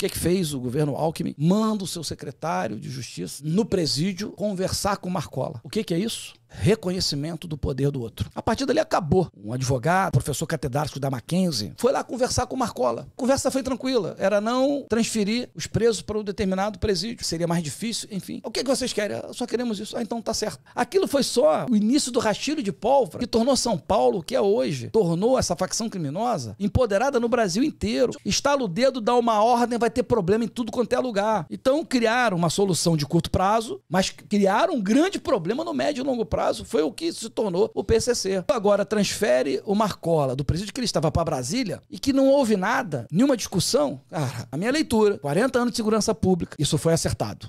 que, é que fez o governo Alckmin? Manda o seu secretário de Justiça no presídio conversar com Marcola. O que, que é isso? reconhecimento do poder do outro. A partir dali acabou. Um advogado, professor catedrático da Mackenzie, foi lá conversar com Marcola. A conversa foi tranquila, era não transferir os presos para um determinado presídio, seria mais difícil, enfim. O que, é que vocês querem? Ah, só queremos isso. Ah, então tá certo. Aquilo foi só o início do rastilho de pólvora que tornou São Paulo que é hoje, tornou essa facção criminosa empoderada no Brasil inteiro. Estala o dedo, dá uma ordem, vai ter problema em tudo quanto é lugar. Então criaram uma solução de curto prazo, mas criaram um grande problema no médio e longo prazo prazo foi o que se tornou o PCC. Agora transfere o Marcola do presídio que ele estava para Brasília e que não houve nada, nenhuma discussão. Cara, a minha leitura, 40 anos de segurança pública, isso foi acertado.